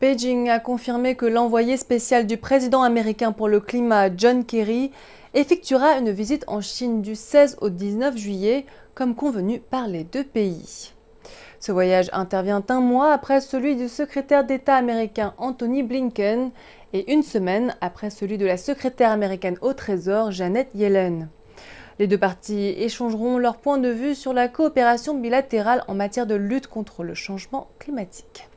Beijing a confirmé que l'envoyé spécial du président américain pour le climat, John Kerry, effectuera une visite en Chine du 16 au 19 juillet, comme convenu par les deux pays. Ce voyage intervient un mois après celui du secrétaire d'État américain Anthony Blinken et une semaine après celui de la secrétaire américaine au Trésor Janet Yellen. Les deux parties échangeront leurs points de vue sur la coopération bilatérale en matière de lutte contre le changement climatique.